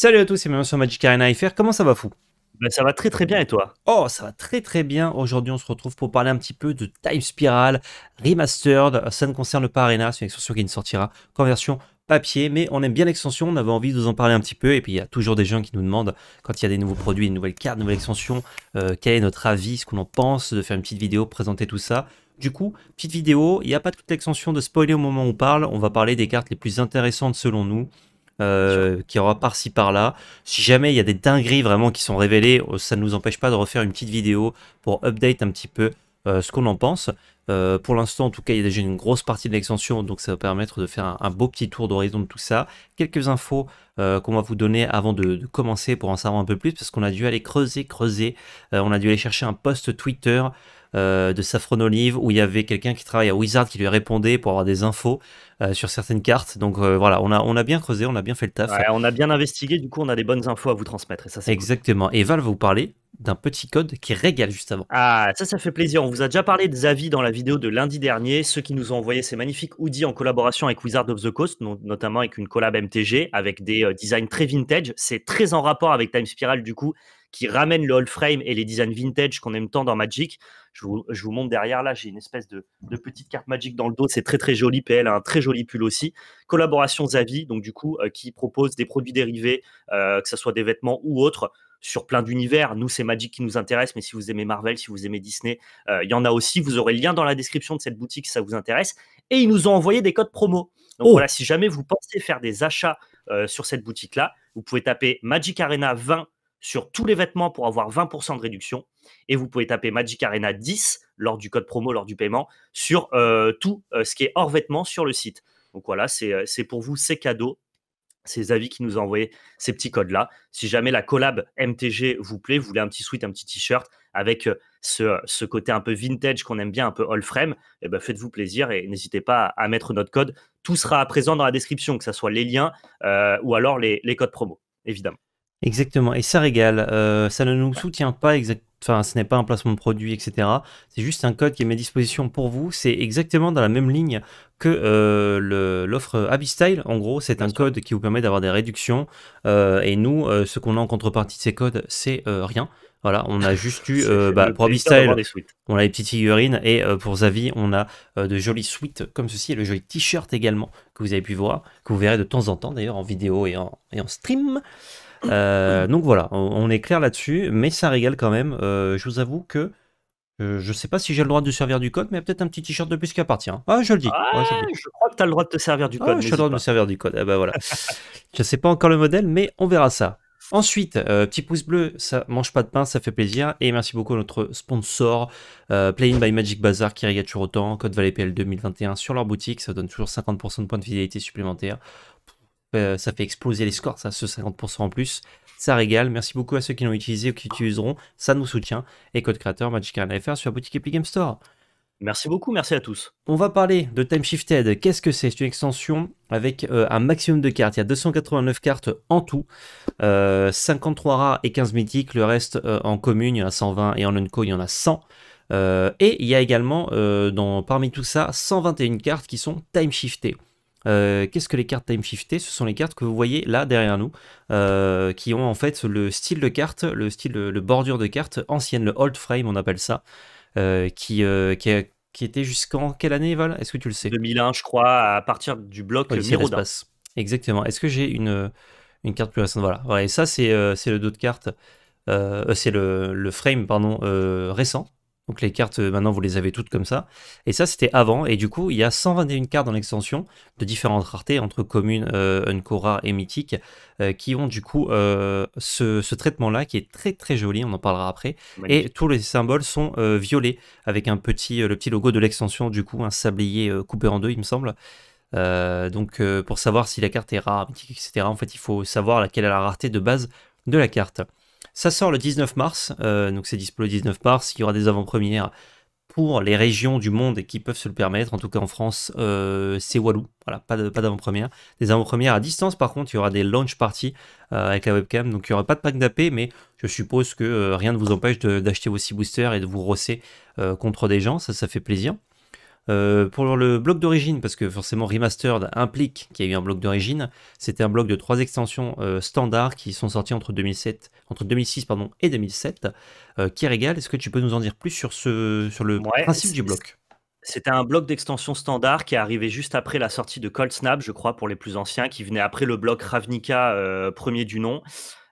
Salut à tous c'est bienvenue sur Magic Arena FR, comment ça va fou bah, Ça va très très bien et toi Oh ça va très très bien, aujourd'hui on se retrouve pour parler un petit peu de Time Spiral Remastered, ça ne concerne pas Arena, c'est une extension qui ne sortira qu'en version papier, mais on aime bien l'extension, on avait envie de vous en parler un petit peu, et puis il y a toujours des gens qui nous demandent, quand il y a des nouveaux produits, une nouvelle carte, une nouvelle extension, euh, quel est notre avis, ce qu'on en pense, de faire une petite vidéo, présenter tout ça. Du coup, petite vidéo, il n'y a pas toute l'extension de spoiler au moment où on parle, on va parler des cartes les plus intéressantes selon nous, euh, qui aura par-ci par-là. Si jamais il y a des dingueries vraiment qui sont révélées, euh, ça ne nous empêche pas de refaire une petite vidéo pour update un petit peu euh, ce qu'on en pense. pour l'instant, en tout cas, il y a déjà une grosse partie de l'extension, donc ça va permettre de faire un, beau petit tour d'horizon de tout ça. Quelques infos qu'on va vous donner avant de, commencer pour en savoir un peu plus, parce qu'on a dû aller creuser, creuser. on a dû aller chercher un post Twitter de Saffron Olive où il y avait quelqu'un qui travaille à Wizard qui lui répondait pour avoir des infos. Euh, sur certaines cartes. Donc euh, voilà, on a, on a bien creusé, on a bien fait le taf. on a bien investigué, du coup on a des bonnes infos à vous transmettre. Et ça, Exactement. Et Val va vous parler d'un petit code qui régale juste avant. Ah, ça, ça fait plaisir. On vous a déjà parlé des avis dans la vidéo de lundi dernier. Ceux qui nous ont envoyé ces magnifiques hoodies en collaboration avec Wizard of the Coast, notamment avec une collab MTG, avec des euh, designs très vintage. C'est très en rapport avec Time Spiral, du coup, qui ramène le whole frame et les designs vintage qu'on aime tant dans Magic. Je vous, je montre derrière là, j'ai une espèce de, de, petite carte Magic dans le dos. C'est très, très joli. PL a un très joli joli pull aussi. Collaboration Zavi, donc du coup, euh, qui propose des produits dérivés, euh, que ce soit des vêtements ou autres sur plein d'univers. Nous, c'est Magic qui nous intéresse, mais si vous aimez Marvel, si vous aimez Disney, euh, il y en a aussi. Vous aurez le lien dans la description de cette boutique si ça vous intéresse. Et ils nous ont envoyé des codes promo. Donc oh. voilà, si jamais vous pensez faire des achats sur cette boutique-là, vous pouvez taper Magic Arena 20 sur tous les vêtements pour avoir 20% de réduction. Et vous pouvez taper Magic Arena 10 lors du code promo, lors du paiement, sur euh, tout euh, ce qui est hors vêtements sur le site. Donc voilà, c'est euh, pour vous ces cadeaux, ces avis qui nous ont envoyé ces petits codes-là. Si jamais la collab MTG vous plaît, vous voulez un petit sweat, un petit t-shirt avec ce, côté un peu vintage qu'on aime bien, un peu all frame, eh ben faites-vous plaisir et n'hésitez pas à, mettre notre code. Tout sera à présent dans la description, que ce soit les liens ou alors les, les codes promo, évidemment. Exactement, et ça régale. Euh, ça ne nous soutient pas Enfin, ce n'est pas un placement de produit, etc. C'est juste un code qui est mis à disposition pour vous. C'est exactement dans la même ligne que euh, l'offre Style. En gros, c'est un code qui vous permet d'avoir des réductions. Euh, et nous, euh, ce qu'on a en contrepartie de ces codes, c'est rien. Voilà, on a juste eu bah, pour on a les petites figurines et pour Zavi, on a de jolies suites comme ceci et le joli t-shirt également que vous avez pu voir, que vous verrez de temps en temps d'ailleurs en vidéo et et en stream. Euh, donc voilà, on, est clair là-dessus, mais ça régale quand même. Euh, je vous avoue que euh, je ne sais pas si j'ai le droit de servir du code, mais peut-être un petit t-shirt de plus qui appartient. Ah, je le dis. Ah, je, crois que tu as le droit de te servir du ah, code. Ah, je le droit de me servir du code. Eh ben voilà. je sais pas encore le modèle, mais on verra ça. Ensuite, petit pouce bleu, ça mange pas de pain, ça fait plaisir. Et merci beaucoup à notre sponsor, Playing by Magic Bazaar, qui régale toujours autant. Code Valet PL 2021 sur leur boutique, ça donne toujours 50% de points de fidélité supplémentaires. Euh, ça fait exploser les scores, ça, ce 50% en plus. Ça régale. Merci beaucoup à ceux qui l'ont utilisé ou qui utiliseront. Ça nous soutient. Et code créateur Magic FR sur la boutique Epic Game Store. Merci beaucoup, merci à tous. On va parler de Time Shifted. Qu'est-ce que c'est C'est une extension avec euh, un maximum de cartes. Il y a 289 cartes en tout, 53 euh, rares et 15 mythiques. Le reste en commune, il y en a 120 et en unco, il y en a 100. et il y a également, dans, parmi tout ça, 121 cartes qui sont time shiftées. Euh, qu'est-ce que les cartes time shiftées Ce sont les cartes que vous voyez là derrière nous, euh, qui ont en fait le style de carte, le style, le bordure de carte ancienne, le old frame on appelle ça, euh, qui, qui, était jusqu'en quelle année Val Est-ce que tu le sais 2001 je crois, à partir du bloc 0 Exactement. Est-ce que j'ai une, une carte plus récente Voilà. et ça c'est le dos de carte, c'est le, le, frame pardon récent donc les cartes, euh, maintenant, vous les avez toutes comme ça. Et ça, c'était avant. Et du coup, il y a 121 cartes dans l'extension de différentes raretés entre communes, euh, Uncora et Mythique, euh, qui ont du coup euh, ce, traitement-là qui est très très joli. On en parlera après. Et tous les symboles sont violets avec un petit, le petit logo de l'extension, du coup, un sablier coupé en deux, il me semble. donc pour savoir si la carte est rare, mythique, etc., en fait, il faut savoir laquelle est la rareté de base de la carte. Ça sort le 19 mars, euh, donc c'est dispo le 19 mars. Il y aura des avant-premières pour les régions du monde qui peuvent se le permettre. En tout cas, en France, euh, c'est Walou. Voilà, pas d'avant-première. des avant-premières à distance, par contre, il y aura des launch parties euh, avec la webcam. Donc, il n'y aura pas de pack d'AP, mais je suppose que rien ne vous empêche d'acheter vos 6 boosters et de vous rosser contre des gens. Ça, ça fait plaisir. Euh, pour le bloc d'origine, parce que forcément Remastered implique qu'il y a eu un bloc d'origine, c'était un bloc de trois extensions euh, standards qui sont sorties entre, 2007, entre 2006 pardon, et 2007. Euh, est-ce que tu peux nous en dire plus sur, ce, sur le principe du bloc c'était un bloc d'extension standard qui est arrivé juste après la sortie de Cold Snap, je crois, pour les plus anciens, qui venait après le bloc Ravnica, euh, premier du nom.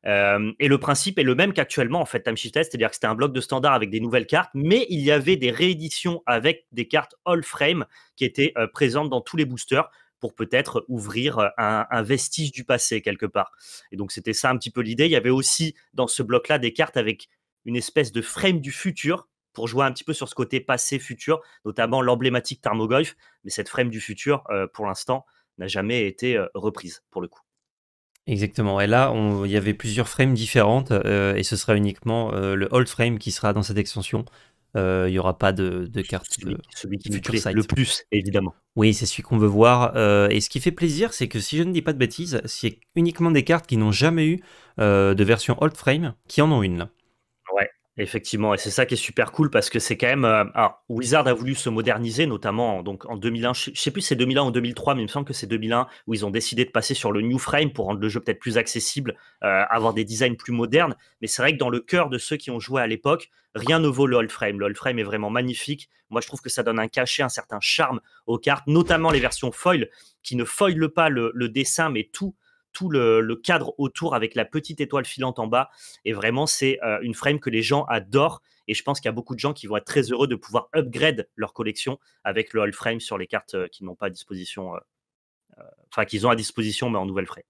Euh, et le principe est le même qu'actuellement, en fait, Test, c'est-à-dire que c'était un bloc de standard avec des nouvelles cartes, mais il y avait des rééditions avec des cartes all frame qui étaient euh, présentes dans tous les boosters pour peut-être ouvrir euh, un, vestige du passé quelque part. Et donc, c'était ça un petit peu l'idée. Il y avait aussi dans ce bloc-là des cartes avec une espèce de frame du futur pour jouer un petit peu sur ce côté passé-futur, notamment l'emblématique Tarmogoyf, mais cette frame du futur, pour l'instant, n'a jamais été reprise pour le coup. Exactement. Et là, il y avait plusieurs frames différentes euh, et ce sera uniquement euh, le old frame qui sera dans cette extension. Euh, il n'y aura pas de, de carte. Celui, qui le plus, évidemment. Oui, c'est celui qu'on veut voir. et ce qui fait plaisir, c'est que si je ne dis pas de bêtises, c'est uniquement des cartes qui n'ont jamais eu de version old frame qui en ont une. Effectivement, et c'est ça qui est super cool parce que c'est quand même. Euh, alors, Wizard a voulu se moderniser, notamment donc en 2001. Je ne sais plus si c'est 2001 ou 2003, mais il me semble que c'est 2001 où ils ont décidé de passer sur le New Frame pour rendre le jeu peut-être plus accessible, euh, avoir des designs plus modernes. Mais c'est vrai que dans le cœur de ceux qui ont joué à l'époque, rien ne vaut le Old Frame. Le Old Frame est vraiment magnifique. Moi, je trouve que ça donne un cachet, un certain charme aux cartes, notamment les versions foil qui ne foilent pas le dessin, mais tout tout le, cadre autour avec la petite étoile filante en bas. Et vraiment, c'est euh, une frame que les gens adorent. Et je pense qu'il y a beaucoup de gens qui vont être très heureux de pouvoir upgrade leur collection avec le Hall frame sur les cartes euh, qu'ils n'ont pas à disposition, euh, enfin qu'ils ont à disposition, mais en nouvelle frame.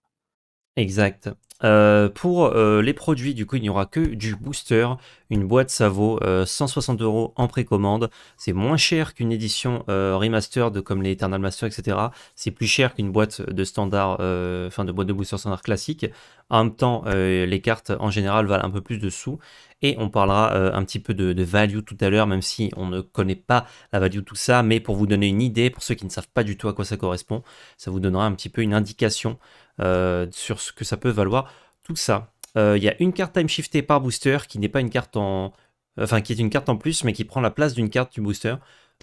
Exact. Euh, pour euh, les produits, du coup, il n'y aura que du booster. Une boîte, ça vaut 160 euh, euros en précommande. C'est moins cher qu'une édition remaster comme les Eternal Master, etc. C'est plus cher qu'une boîte de standard, enfin de boîte de booster standard classique. En même temps, les cartes en général valent un peu plus de sous. Et on parlera un petit peu de, de value tout à l'heure, même si on ne connaît pas la value de tout ça. Mais pour vous donner une idée, pour ceux qui ne savent pas du tout à quoi ça correspond, ça vous donnera un petit peu une indication euh, sur ce que ça peut valoir. Tout ça. Euh, il y a une carte time shiftée par booster qui n'est pas une carte en. Enfin, qui est une carte en plus, mais qui prend la place d'une carte du booster.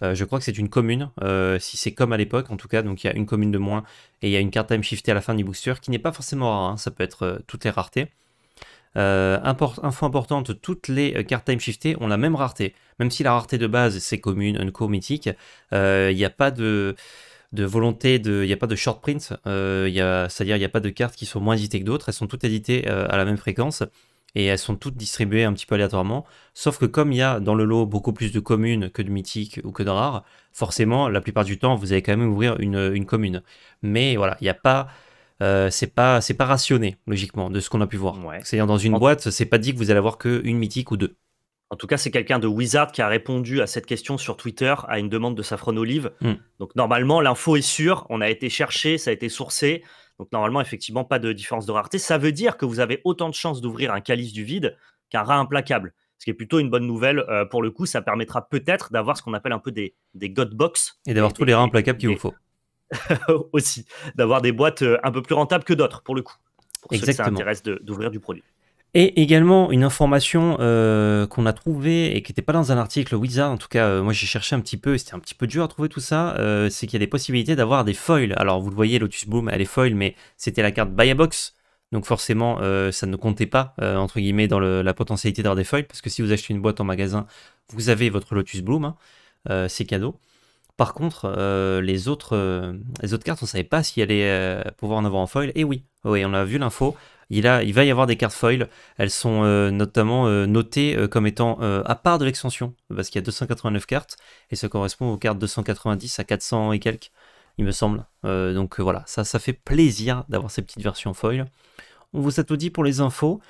Euh, je crois que c'est une commune, si c'est comme à l'époque en tout cas, donc il y a une commune de moins et il y a une carte time shiftée à la fin du booster qui n'est pas forcément rare, hein. ça peut être toutes les raretés. Euh, info importante, toutes les cartes time shiftées ont la même rareté. Même si la rareté de base c'est commune, co mythique, il n'y a pas de de volonté de. Il n'y a pas de short print, euh, c'est-à-dire il n'y a pas de cartes qui sont moins éditées que d'autres, elles sont toutes éditées euh, à la même fréquence et elles sont toutes distribuées un petit peu aléatoirement. Sauf que comme il y a dans le lot beaucoup plus de communes que de mythiques ou que de rares, forcément, la plupart du temps, vous allez quand même ouvrir une, commune. Mais voilà, il n'y a pas. Euh, c'est pas c'est pas rationné logiquement de ce qu'on a pu voir. C'est-à-dire dans une boîte, c'est pas dit que vous allez avoir qu'une mythique ou deux. En tout cas, c'est quelqu'un de Wizard qui a répondu à cette question sur Twitter à une demande de Safran Olive. Hmm. Donc normalement, l'info est sûre, on a été cherché, ça a été sourcé. Donc normalement, effectivement, pas de différence de rareté. Ça veut dire que vous avez autant de chances d'ouvrir un calice du vide qu'un rat implacable. Ce qui est plutôt une bonne nouvelle euh, pour le coup, ça permettra peut-être d'avoir ce qu'on appelle un peu des, des God Box. Et d'avoir tous les rats implacables qu'il vous faut. aussi, d'avoir des boîtes euh, un peu plus rentables que d'autres pour le coup. Pour ceux qui s'intéressent d'ouvrir du produit. Et également une information euh, qu'on a trouvée et qui n'était pas dans un article Wizard, en tout cas euh, moi j'ai cherché un petit peu, c'était un petit peu dur à trouver tout ça, euh, c'est qu'il y a des possibilités d'avoir des foils. Alors vous le voyez, Lotus Bloom elle est foil, mais c'était la carte Buy a Box, donc forcément ça ne comptait pas entre guillemets dans la potentialité d'avoir des foils, parce que si vous achetez une boîte en magasin, vous avez votre Lotus Bloom, hein, c'est cadeau. Par contre, les, autres, les autres cartes, on ne savait pas s'il allait pouvoir en avoir en foil. Et oui, oui on a vu l'info. Il, va y avoir des cartes foil. Elles sont euh, notamment euh, notées euh, comme étant à part de l'extension, parce qu'il y a 289 cartes, et ça correspond aux cartes 290 à 400 et quelques, il me semble. donc voilà, ça, ça fait plaisir d'avoir ces petites versions foil. On vous a tout dit pour les infos.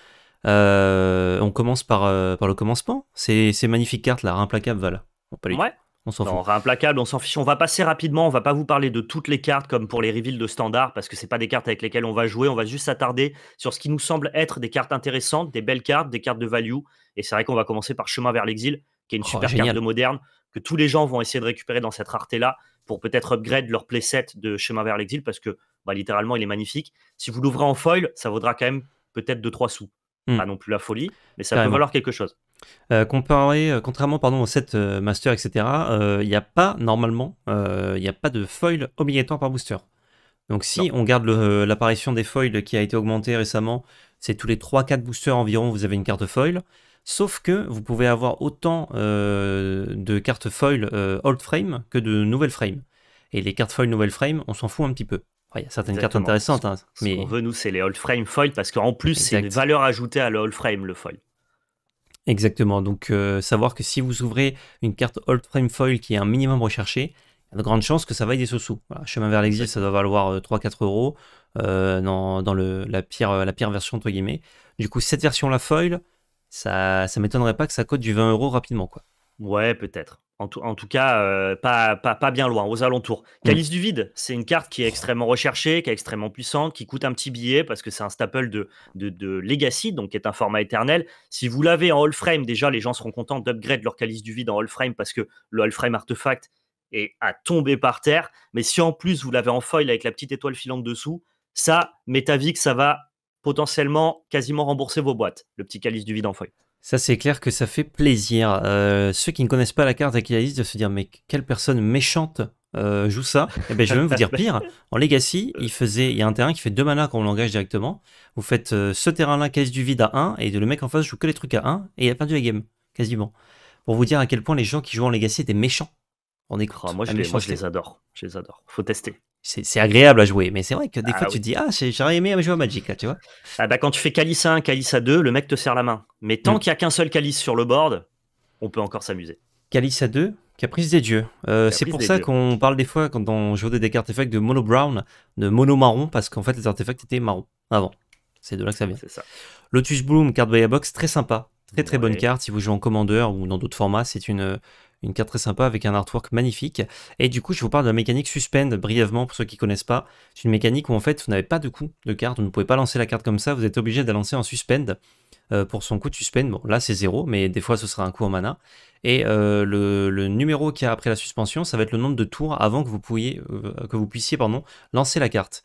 on commence par, par le commencement. Ces, magnifiques cartes, là, implacable, voilà. On peut les... Ouais. On s'en fout. implacable, on s'en fiche. On va passer rapidement. On va pas vous parler de toutes les cartes comme pour les reveals de standard parce que c'est pas des cartes avec lesquelles on va jouer. On va juste s'attarder sur ce qui nous semble être des cartes intéressantes, des belles cartes, des cartes de value. Et c'est vrai qu'on va commencer par Chemin vers l'exil, qui est une oh, super carte de moderne que tous les gens vont essayer de récupérer dans cette rareté là pour peut-être upgrade leur playset de Chemin vers l'exil parce que bah, littéralement il est magnifique. Si vous l'ouvrez en foil, ça vaudra quand même peut-être 2-3 sous. Hmm. Pas non plus la folie, mais ça peut valoir quelque chose. Euh, euh, contrairement pardon, aux set euh, master, etc., il n'y a pas normalement, il n'y a pas de foil obligatoire par booster. Donc si on garde l'apparition des foils qui a été augmentée récemment, c'est tous les 3-4 boosters environ, vous avez une carte foil. Sauf que vous pouvez avoir autant de cartes foil old frame que de nouvelles frame Et les cartes foil nouvelles frame, on s'en fout un petit peu. Il y a certaines cartes intéressantes. mais... Hein, Ce qu'on veut, nous, c'est les old frame foil, parce qu'en plus, c'est une valeur ajoutée à l'old frame, le foil. Exactement, donc euh, savoir que si vous ouvrez une carte old frame foil qui est un minimum recherché, il y a de grandes chances que ça vaille des sous-sous. chemin vers l'exil, ça doit valoir 3-4 euh, euros euh, dans, dans le, la, pire, la pire version, entre guillemets. Du coup, cette version, là foil, ça, ça m'étonnerait pas que ça cote du 20 euros rapidement. quoi. Ouais, peut-être. En tout, cas, euh, pas, bien loin, aux alentours. Mmh. Calice du vide, c'est une carte qui est extrêmement recherchée, qui est extrêmement puissante, qui coûte un petit billet parce que c'est un staple de, de, Legacy, donc qui est un format éternel. Si vous l'avez en all frame, déjà, les gens seront contents d'upgrade leur calice du vide en all frame parce que le all frame artefact est à tomber par terre. Mais si en plus vous l'avez en foil avec la petite étoile filante dessous, ça, que ça va potentiellement quasiment rembourser vos boîtes, le petit calice du vide en foil. Ça, c'est clair que ça fait plaisir. Euh, ceux qui ne connaissent pas la carte liste de se dire, mais quelle personne méchante euh, joue ça Eh bien, je vais même vous dire pire. En Legacy, il faisait, il y a un terrain qui fait deux manas quand on l'engage directement. Vous faites euh, ce terrain-là, caisse du vide à 1, et le mec en face joue que les trucs à 1, et il a perdu la game, quasiment. Pour vous dire à quel point les gens qui jouent en Legacy étaient méchants. On est je moi, je les adore. Je les adore. Faut tester c'est agréable à jouer, mais c'est vrai que des ah fois tu te dis ah j'aurais aimé jouer à Magic là, tu vois. Ah bah quand tu fais calice 1, calice à 2, le mec te serre la main. Mais tant mm. qu'il n'y a qu'un seul calice sur le board, on peut encore s'amuser. Calice à 2, Caprice des dieux. Euh, c'est pour ça qu'on parle des fois quand on joue des artefacts de mono brown, de mono marron, parce qu'en fait les artefacts étaient marrons, avant. C'est de là que ça vient. Lotus Bloom, card by box, très sympa, très très bonne carte. Si vous jouez en commandeur ou dans d'autres formats, c'est une une carte très sympa avec un artwork magnifique. Et du coup, je vous parle de la mécanique suspend brièvement pour ceux qui ne connaissent pas. C'est une mécanique où en fait, vous n'avez pas de coup de carte, vous ne pouvez pas lancer la carte comme ça, vous êtes obligé de la lancer en suspend euh, pour son coup de suspend. Bon, là c'est zéro, mais des fois ce sera un coup en mana. Et euh, le, numéro qu'il y a après la suspension, ça va être le nombre de tours avant que vous, euh, que vous puissiez pardon, lancer la carte.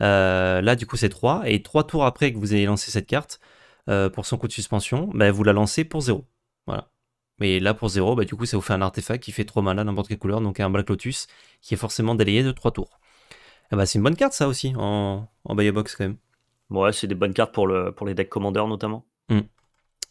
là, du coup, c'est 3. Et 3 tours après que vous ayez lancé cette carte pour son coup de suspension, ben, vous la lancez pour 0. Voilà. Mais là, pour 0, bah, du coup, ça vous fait un artefact qui fait 3 mana n'importe quelle couleur, donc un Black Lotus qui est forcément délayé de 3 tours. Ah bah, c'est une bonne carte, ça aussi, en, en Box quand même. Ouais, c'est des bonnes cartes pour, le, pour les decks Commander notamment. Hmm.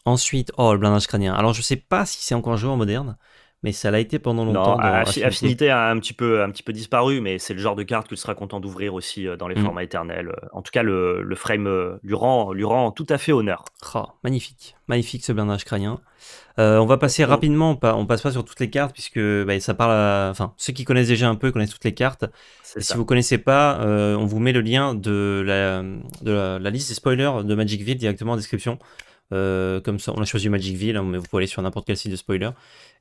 Ensuite, oh, le blindage crânien. Alors, je sais pas si c'est encore joué en moderne, mais ça l'a été pendant longtemps. Non, ah, Affinité. a un petit, peu, un petit peu disparu, mais c'est le genre de carte que tu seras content d'ouvrir aussi euh, dans les hmm. formats éternels. Euh, en tout cas, le, frame euh, lui rend, tout à fait honneur. Oh, magnifique, magnifique ce blindage crânien. Euh, on va passer rapidement, on, passe pas sur toutes les cartes puisque bah, ça parle à... Enfin, ceux qui connaissent déjà un peu connaissent toutes les cartes. si vous connaissez pas, euh, on vous met le lien de la, liste des spoilers de Magicville directement en description. Euh, comme ça, on a choisi Magicville, hein, mais vous pouvez aller sur n'importe quel site de spoiler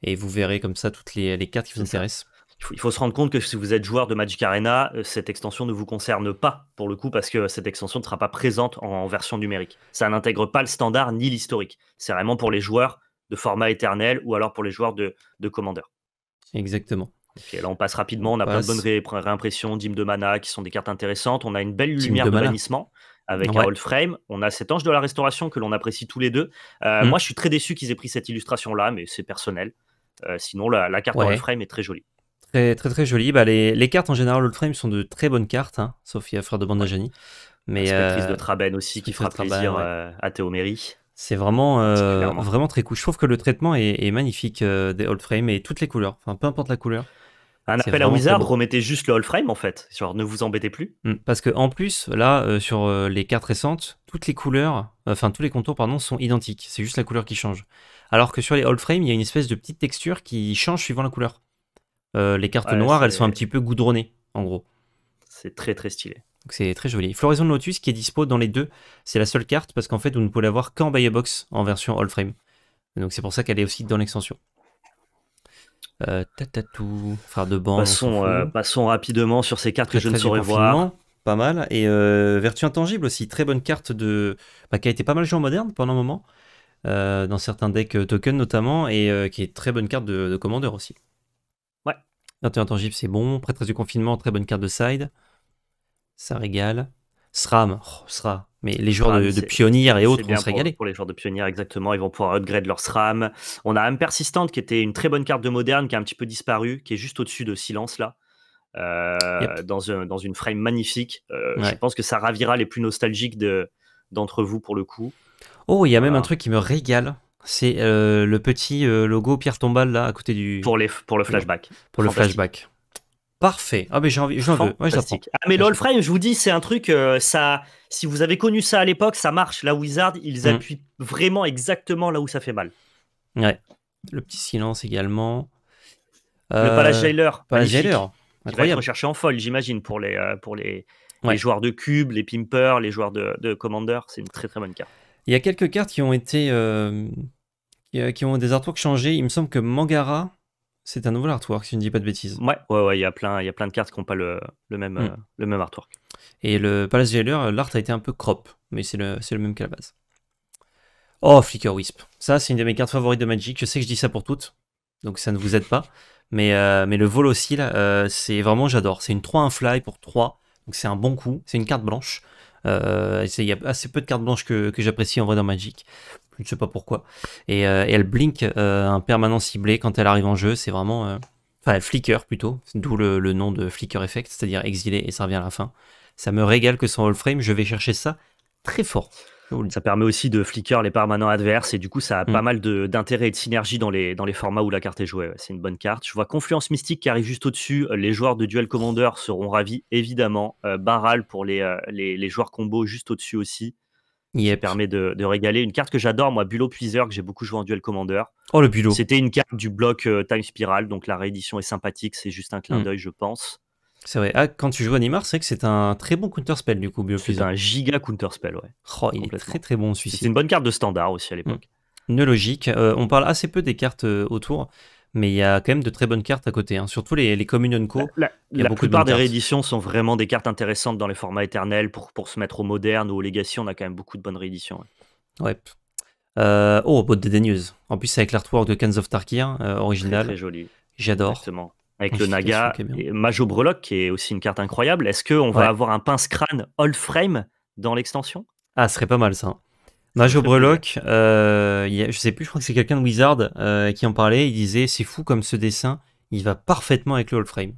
et vous verrez comme ça toutes les, cartes qui vous intéressent. il faut, se rendre compte que si vous êtes joueur de Magic Arena, cette extension ne vous concerne pas pour le coup parce que cette extension ne sera pas présente en version numérique. Ça n'intègre pas le standard ni l'historique. C'est vraiment pour les joueurs de format éternel ou alors pour les joueurs de, de Commander. Exactement. là, on passe rapidement. On a pas plein de bonnes réimpressions, de Mana, qui sont des cartes intéressantes. On a une belle lumière de, avec un old frame. On a cet ange de la restauration que l'on apprécie tous les deux. Euh, hmm. Moi, je suis très déçu qu'ils aient pris cette illustration-là, mais c'est personnel. Euh, sinon, la, carte old frame est très jolie. Très, très, très jolie. Bah, les, cartes, en général, old frame sont de très bonnes cartes, hein, sauf il y a Frère de Mais, Spectrice euh, de Traben aussi, qui fera plaisir à Théomérie. C'est vraiment, euh, hein. vraiment très cool. Je trouve que le traitement est, magnifique euh, des old frames et toutes les couleurs, enfin peu importe la couleur. Un appel à Wizard, remettez juste le old frame en fait, genre ne vous embêtez plus. Mm. Parce que en plus, là, euh, sur les cartes récentes, toutes les couleurs, enfin tous les contours, pardon, sont identiques. C'est juste la couleur qui change. Alors que sur les old frames, il y a une espèce de petite texture qui change suivant la couleur. les cartes noires, elles sont un petit peu goudronnées, en gros. C'est très très stylé c'est très joli. Floraison de Lotus qui est dispo dans les deux. C'est la seule carte parce qu'en fait, vous ne pouvez l'avoir qu'en Buy Box en version All Frame. Donc c'est pour ça qu'elle est aussi dans l'extension. Euh, tatatou, frère de banc. Euh, passons, rapidement sur ces cartes que je ne saurais voir. Pas mal. Et euh, Vertu Intangible aussi, très bonne carte de... Bah, qui a été pas mal jouée en moderne pendant un moment, dans certains decks token notamment, et qui est très bonne carte de, de commandeur aussi. Ouais. Vertu Intangible, c'est bon. Prêtresse du confinement, très bonne carte de side ça régale. SRAM, oh, Mais les joueurs de, Pionniers et autres vont se régaler. Pour, les joueurs de Pionniers, exactement. Ils vont pouvoir upgrade leur SRAM. On a AM Persistante, qui était une très bonne carte de moderne, qui a un petit peu disparu, qui est juste au-dessus de Silence, là. Euh, dans, une frame magnifique. Euh, je pense que ça ravira les plus nostalgiques d'entre vous, pour le coup. Oh, il y a même un truc qui me régale. C'est euh, le petit logo Pierre Tombal, là, à côté du. Pour, pour le flashback. Pour le flashback. Parfait. Ah, mais j'ai envie, j'en veux. ah, mais le Frame, je vous dis, c'est un truc, euh, ça, si vous avez connu ça à l'époque, ça marche. La Wizard, ils mm. appuient vraiment exactement là où ça fait mal. Ouais. Le petit silence également. le euh, Palace Jailer. Palace Jailer. recherché en folle, j'imagine, pour les, euh, pour les, les, joueurs de cube, les pimpers, les joueurs de, de commander. C'est une très très bonne carte. Il y a quelques cartes qui ont été. qui, qui ont des artworks changés. Il me semble que Mangara c'est un nouvel artwork, si je ne dis pas de bêtises. Ouais, ouais, ouais, il y a plein, il y a plein de cartes qui n'ont pas le, même, mm. euh, le même artwork. Et le Palace Jailer, l'art a été un peu crop, mais c'est le, même qu'à la base. Oh, Flicker Wisp. Ça, c'est une de mes cartes favorites de Magic. Je sais que je dis ça pour toutes, donc ça ne vous aide pas. Mais, euh, mais le vol euh, c'est vraiment, j'adore. C'est une 3-1 fly pour 3, donc c'est un bon coup. C'est une carte blanche. Il y a assez peu de cartes blanches que, que j'apprécie en vrai dans Magic. Je ne sais pas pourquoi. Et, euh, elle blink euh, un permanent ciblé quand elle arrive en jeu. C'est vraiment. Euh, enfin, flicker plutôt. D'où le, nom de flicker effect, c'est-à-dire exilé et ça revient à la fin. Ça me régale que son all frame. Je vais chercher ça très fort. Ça permet aussi de flicker les permanents adverses et du coup ça a pas mm. mal d'intérêt et de synergie dans les, dans les formats où la carte est jouée. C'est une bonne carte. Je vois Confluence Mystique qui arrive juste au-dessus. Les joueurs de Duel Commander seront ravis évidemment. Baral pour les, les, les, joueurs combo juste au-dessus aussi. Il permet de, régaler. Une carte que j'adore, moi, Bullo Puiseur, que j'ai beaucoup joué en Duel Commander. Oh, le Bulo. C'était une carte du bloc euh, Time Spiral, donc la réédition est sympathique, c'est juste un clin mm. d'œil, je pense. C'est vrai. Ah, quand tu joues Animar, c'est vrai que c'est un très bon counter spell du coup, Puiseur. C'est un giga spell ouais. Oh, il est très très bon celui C'est une bonne carte de standard aussi à l'époque. Mm. Ne Une logique. Euh, on parle assez peu des cartes euh, autour mais il y a quand même de très bonnes cartes à côté. Hein. Surtout les, les Communion Co. La, plupart de des rééditions sont vraiment des cartes intéressantes dans les formats éternels pour, pour se mettre au moderne ou au legacy. On a quand même beaucoup de bonnes rééditions. Ouais. ouais. Euh, de oh, D&D dédaigneuse. En plus, avec l'artwork de Kens of Tarkir, euh, original. Très, joli. J'adore. Avec le Naga, et Majo qui est aussi une carte incroyable. Est-ce qu'on on va avoir un pince crâne old frame dans l'extension Ah, ce serait pas mal ça. Majo Breloc, euh, je sais plus, je crois que c'est quelqu'un de Wizard euh, qui en parlait. Il disait c'est fou comme ce dessin, il va parfaitement avec le all frame.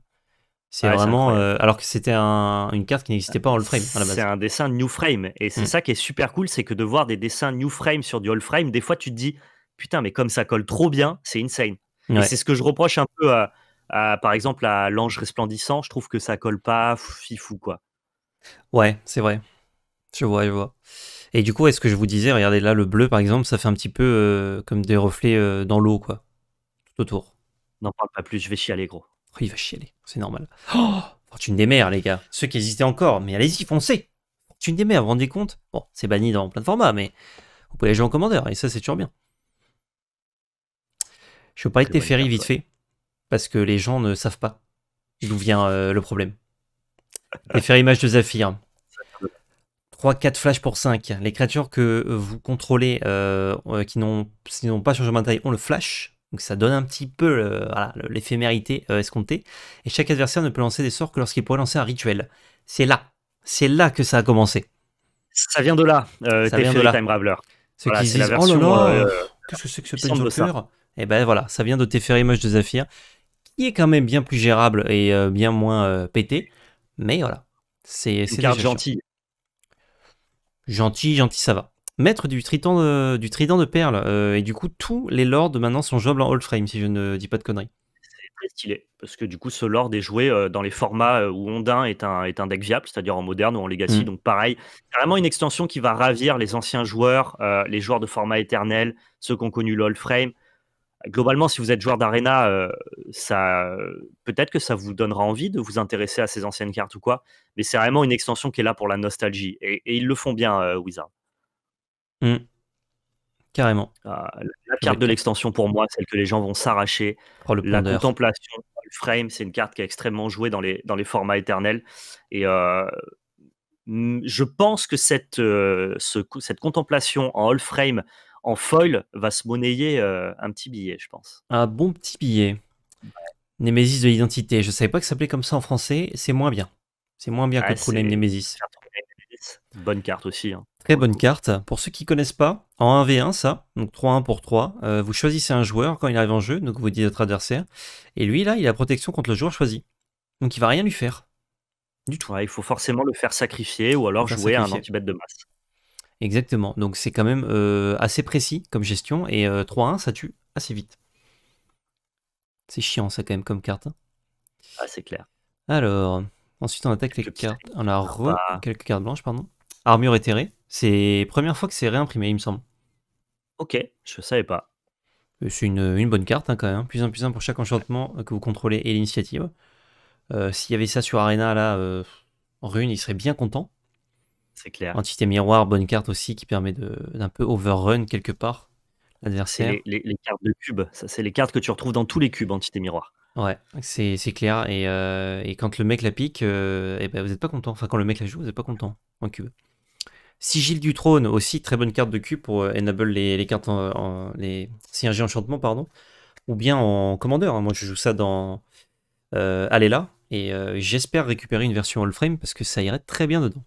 C'est ah vraiment. Euh, alors que c'était une carte qui n'existait pas en old frame à la base. C'est un dessin new frame. Et c'est mm. ça qui est super cool, c'est que de voir des dessins new frame sur du old frame, des fois tu te dis putain, mais comme ça colle trop bien, c'est insane. Et c'est ce que je reproche un peu à, par exemple, à L'Ange Resplendissant. Je trouve que ça colle pas fou quoi. Ouais, c'est vrai. Je vois, je vois. Et du coup, est-ce que je vous disais, regardez là, le bleu par exemple, ça fait un petit peu euh, comme des reflets euh, dans l'eau, quoi. Tout autour. N'en parle pas plus, je vais chialer, gros. Oh, il va chialer, c'est normal. Oh Fortune des mers, les gars. Ceux qui hésitaient encore, mais allez-y, foncez Fortune des mers, vous vous rendez compte Bon, c'est banni dans plein de formats, mais vous pouvez les jouer en commandeur, et ça, c'est toujours bien. Je veux parler de Teferi vite fait, parce que les gens ne savent pas d'où vient euh, le problème. Teferi, image de Zafir. 3-4 flash pour 5. Les créatures que euh, vous contrôlez euh, euh, qui n'ont pas changé de taille ont le flash. Donc ça donne un petit peu l'éphémérité escomptée. Et chaque adversaire ne peut lancer des sorts que lorsqu'il pourrait lancer un rituel. C'est là. C'est là que ça a commencé. Ça vient de là, ça vient de là. Time qui oh là là, qu'est-ce que c'est que ce petit Eh Et ben voilà, ça vient de Teferi Moche de Zafir, qui est quand même bien plus gérable et bien moins pété. Mais voilà, c'est une carte gentille. Gentil, gentil, ça va. Maître du triton euh, du trident de perles. Euh, et du coup, tous les lords maintenant sont jouables en all frame, si je ne dis pas de conneries. C'est très stylé, parce que du coup, ce lord est joué euh, dans les formats où Ondin est un, est deck viable, c'est-à-dire en moderne ou en legacy. Mm. Donc, pareil, c'est vraiment une extension qui va ravir les anciens joueurs, les joueurs de format éternel, ceux qui ont connu l'old frame globalement, si vous êtes joueur d'arena, euh, ça, peut-être que ça vous donnera envie de vous intéresser à ces anciennes cartes ou quoi. Mais c'est vraiment une extension qui est là pour la nostalgie. Et, ils le font bien, euh, Wizard. Mm. Carrément. Ah, la, carte de l'extension, pour moi, celle que les gens vont s'arracher. Oh, la contemplation, le frame, c'est une carte qui est extrêmement jouée dans les, dans les formats éternels. Et euh, mm, je pense que cette, cette contemplation en all frame en foil va se monnayer euh, un petit billet, je pense. Un bon petit billet. Némésis de l'identité. Je savais pas que ça s'appelait comme ça en français. C'est moins bien. C'est moins bien que Problème Némésis. Bonne carte aussi. Hein. Très bonne carte. Pour ceux qui connaissent pas, en 1v1, ça, donc 3-1 pour 3, euh, vous choisissez un joueur quand il arrive en jeu, donc vous dites votre adversaire. Et lui, là, il a protection contre le joueur choisi. Donc il va rien lui faire. Du tout. il faut forcément le faire sacrifier ou alors jouer à un anti-bête de masse. Exactement. Donc c'est quand même euh, assez précis comme gestion. Et 3-1, euh, ça tue assez vite. C'est chiant ça quand même comme carte. Hein. Ah, c'est clair. Alors, ensuite on attaque les cartes. On a quelques cartes blanches, pardon. Armure éthérée. C'est première fois que c'est réimprimé, il me semble. Ok, je savais pas. Euh, c'est une, bonne carte hein, quand même. Plus un plus un pour chaque enchantement que vous contrôlez et l'initiative. S'il y avait ça sur Arena là, rune, il serait bien content. C'est clair. Entité miroir, bonne carte aussi qui permet d'un peu overrun quelque part l'adversaire. Les, cartes de cube, ça c'est les cartes que tu retrouves dans tous les cubes entité miroir. Ouais, c'est clair. Euh, et, quand le mec la pique, euh, eh ben, vous n'êtes pas content. Enfin, quand le mec la joue, vous n'êtes pas content en cube. Sigil du trône aussi, très bonne carte de cube pour euh, enable les, cartes en, les synergies enchantement, pardon. Ou bien en commandeur. Hein. Moi je joue ça dans là. Et j'espère récupérer une version all frame parce que ça irait très bien dedans.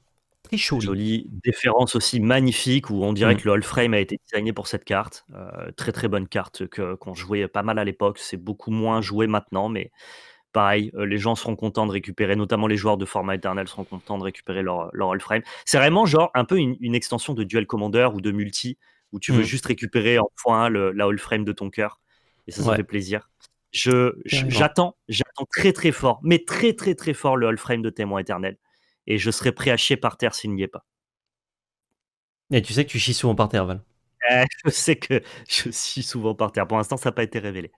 Jolie déférence aussi magnifique où on dirait mmh. que le Hallframe Frame a été designé pour cette carte. Euh, très très bonne carte qu'on jouait pas mal à l'époque. C'est beaucoup moins joué maintenant, mais pareil, euh, les gens seront contents de récupérer, notamment les joueurs de format éternel seront contents de récupérer leur, leur Hallframe Frame. C'est vraiment genre un peu une, extension de Duel Commander ou de Multi où tu veux mmh. juste récupérer en point le, la Hallframe Frame de ton cœur. Et ça, ça fait plaisir. Je, j'attends, j'attends très très fort, mais très très très fort le Hallframe Frame de Témoin éternel et je serais prêt à chier par terre s'il n'y est pas. Et tu sais que tu chies souvent par terre, Val. Eh, je sais que je suis souvent par terre. Pour l'instant, ça n'a pas été révélé.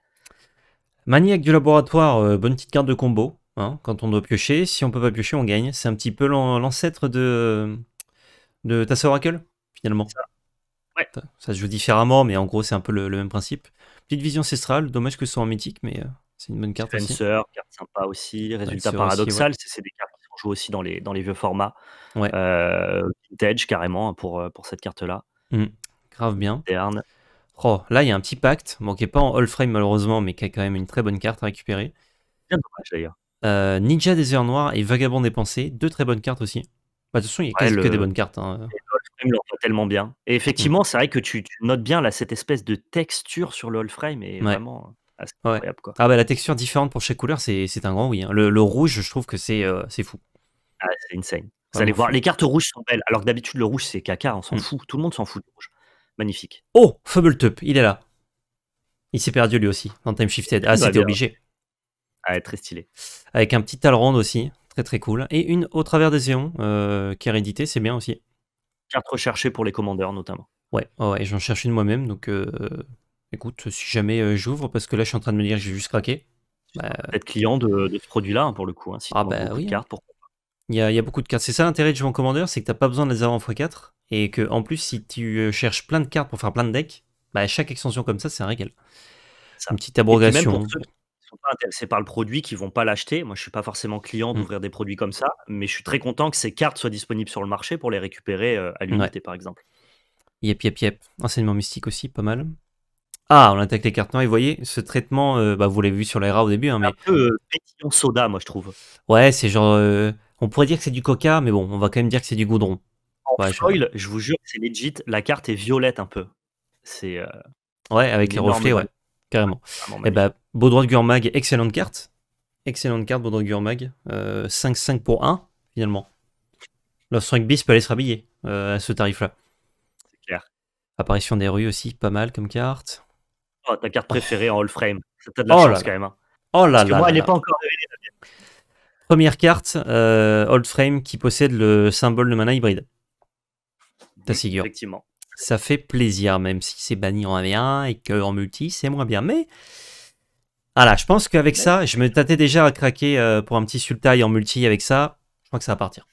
Maniaque du laboratoire, euh, bonne petite carte de combo. Hein, quand on doit piocher, si on peut pas piocher, on gagne. C'est un petit peu l'ancêtre de, de ta Oracle, finalement. Ça. se joue différemment, mais en gros, c'est un peu le, même principe. Petite vision ancestrale, dommage que ce soit en mythique, mais euh, c'est une bonne carte. Une carte sympa aussi. Résultat paradoxal, c'est des cartes aussi dans les, dans les vieux formats. Euh, vintage, carrément, hein, pour, euh, pour cette carte-là. Mmh. Grave bien. Oh, là, il y a un petit pacte, manqué pas en all frame malheureusement, mais qui a quand même une très bonne carte à récupérer. Euh, Ninja des heures noires et Vagabond dépensé, deux très bonnes cartes aussi. Bah, de toute façon, il y a que des bonnes cartes. Hein. tellement bien. Et effectivement, c'est vrai que tu, notes bien là cette espèce de texture sur le all frame vraiment assez incroyable. Quoi. Ah, bah, la texture différente pour chaque couleur, c'est un grand oui. Hein. Le, rouge, je trouve que c'est c'est fou insane. Vous ah, allez voir, les cartes rouges sont belles, alors que d'habitude le rouge c'est caca, on s'en hmm. fout, tout le monde s'en fout du rouge. Magnifique. Oh, Tup, il est là. Il s'est perdu lui aussi dans Time Shifted. Ah, c'était obligé. Ah, très stylé. Avec un petit rond aussi, très très cool. Et une au travers des éons euh, qui est c'est bien aussi. Carte recherchée pour les commandeurs notamment. Ouais, j'en cherche une moi-même, donc euh, écoute, si jamais euh, j'ouvre, parce que là je suis en train de me dire que j'ai juste craqué. être bah client de, ce produit-là hein, pour le coup. Hein, ah bah oui. Hein. Il y a, beaucoup de cartes. C'est ça l'intérêt de jouer en commandeur, c'est que t'as pas besoin de les avoir en x4. Et que en plus, si tu euh, cherches plein de cartes pour faire plein de decks, bah, chaque extension comme ça, c'est un régal. C'est une petite abrogation pas intéressés par le produit, qui vont pas l'acheter. Moi, je suis pas forcément client mmh. d'ouvrir des produits comme ça, mais je suis très content que ces cartes soient disponibles sur le marché pour les récupérer euh, à l'unité, par exemple. Yep, yep, yep. Enseignement mystique aussi, pas mal. Ah, on attaque les cartes non Et vous voyez, ce traitement, euh, bah, vous l'avez vu sur l'ERA au début. Hein, mais... Un peu pétillant soda, moi, je trouve. Ouais, c'est genre. On pourrait dire que c'est du coca, mais bon, on va quand même dire que c'est du goudron. En je... vous jure, c'est legit. La carte est violette un peu. C'est. Euh, ouais, avec les reflets, ouais. Carrément. Et eh ben, bah, de Gurmag, excellente carte. Excellente carte, de Gurmag. 5-5 euh, pour 1, finalement. Le 5 Beast peut aller se rhabiller euh, à ce tarif-là. C'est clair. Apparition des rues aussi, pas mal comme carte. Oh, ta carte préférée en all frame. peut-être de la oh chance là. quand même. Hein. Oh là Parce là. Que moi, elle n'est pas encore révélée. Première carte euh, old frame qui possède le symbole de mana hybride. T'as figure. Effectivement. Ça fait plaisir, même si c'est banni en 1 1 et qu'en multi, c'est moins bien. Mais voilà, ah je pense qu'avec ça, je me tâtais déjà à craquer euh, pour un petit sultai en multi avec ça. Je crois que ça va partir.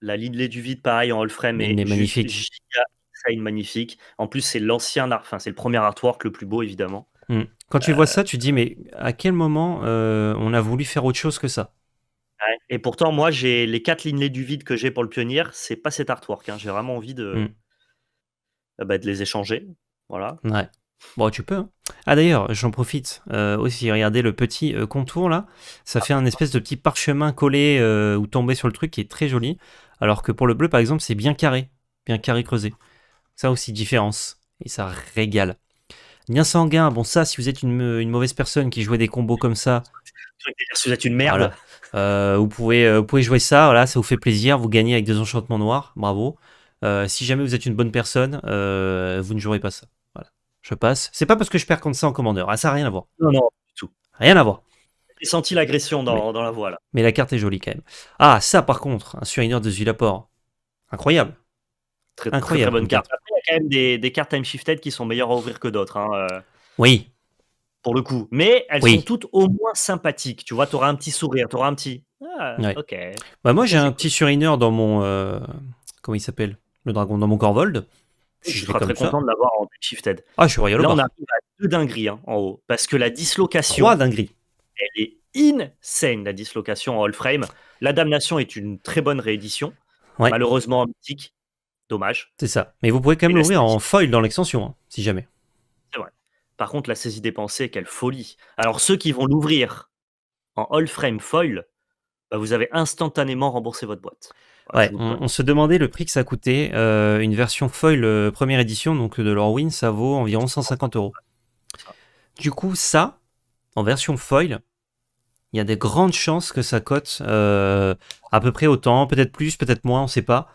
La Lidlée du vide, pareil, en Old frame. est, est magnifique. En plus, c'est l'ancien art, enfin, c'est le premier artwork le plus beau, évidemment. Hmm. Quand tu euh, vois ça, tu dis, mais à quel moment on a voulu faire autre chose que ça et pourtant, moi, j'ai les quatre lignes du vide que j'ai pour le pionnier, c'est pas cet artwork. Hein. J'ai vraiment envie de, hmm. euh, bah, de les échanger. Voilà. Ouais. Bon, tu peux. Hein. Ah d'ailleurs, j'en profite euh, aussi. Regardez le petit euh, contour là. Ça fait un espèce de petit parchemin collé ou tombé sur le truc qui est très joli. Alors que pour le bleu, par exemple, c'est bien carré, bien carré creusé. Ça aussi différence et ça régale. Nien sanguin. Bon ça, si vous êtes une, une, mauvaise personne qui jouait des combos comme ça, si euh, vous êtes une merde. vous, pouvez, jouer ça, voilà, ça vous fait plaisir, vous gagnez avec des enchantements noirs, bravo. Euh, si jamais vous êtes une bonne personne, euh, vous ne jouerez pas ça. Voilà. Je passe. C'est pas parce que je perds contre ça en commandeur, ah, ça n'a rien à voir. Non, non, du tout. Rien à voir. J'ai senti l'agression dans, la voix là. Mais la carte est jolie quand même. Ah, ça par contre, un suriner de Zulaport. Incroyable. Très, Incroyable. bonne carte. Après, il y a quand même des, cartes time shifted qui sont meilleures à ouvrir que d'autres. Hein, oui, pour le coup. Mais elles sont toutes au moins sympathiques. Tu vois, tu auras un petit sourire, tu auras un petit. Ah, ok. Bah, moi, j'ai un petit surineur dans mon. Euh, comment il s'appelle Le dragon dans mon Corvold. Je, serais très content de l'avoir en shifted. Ah, je suis royal Là, on a deux dingueries hein, en haut. Parce que la dislocation. Trois dingueries. Elle est insane, la dislocation en all frame. La damnation est une très bonne réédition. Malheureusement en mythique. Dommage. C'est ça. Mais vous pouvez quand même l'ouvrir en foil dans l'extension, hein, si jamais. Par contre, la saisie dépensée, quelle folie. Alors, ceux qui vont l'ouvrir en all frame foil, bah, vous avez instantanément remboursé votre boîte. Ouais, on, se demandait le prix que ça coûtait. Euh, une version foil euh, première édition donc euh, de l'Orwin, ça vaut environ 150 euros. Du coup, ça, en version foil, il y a des grandes chances que ça cote à peu près autant, peut-être plus, peut-être moins, on ne sait pas.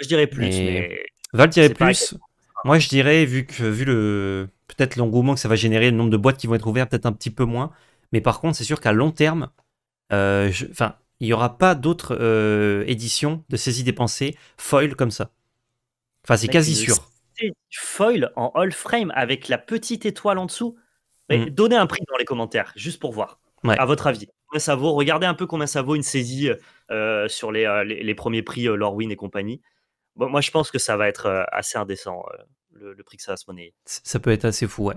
je dirais plus. Mais... Mais... Val dirait plus. Moi, je dirais, vu que vu le peut-être l'engouement que ça va générer, le nombre de boîtes qui vont être ouvertes, peut-être un petit peu moins. Mais par contre, c'est sûr qu'à long terme, euh, enfin, il n'y aura pas d'autres euh, éditions de saisie dépensée foil comme ça. Enfin, c'est quasi sûr. Foil en all frame avec la petite étoile en dessous. Mm. Donnez un prix dans les commentaires, juste pour voir. À votre avis, ça vaut Regardez un peu combien ça vaut une saisie euh, sur les, les, premiers prix Lorwin et compagnie moi, je pense que ça va être euh, assez indécent, euh, le, prix que ça va se monter. Ça peut être assez fou, ouais.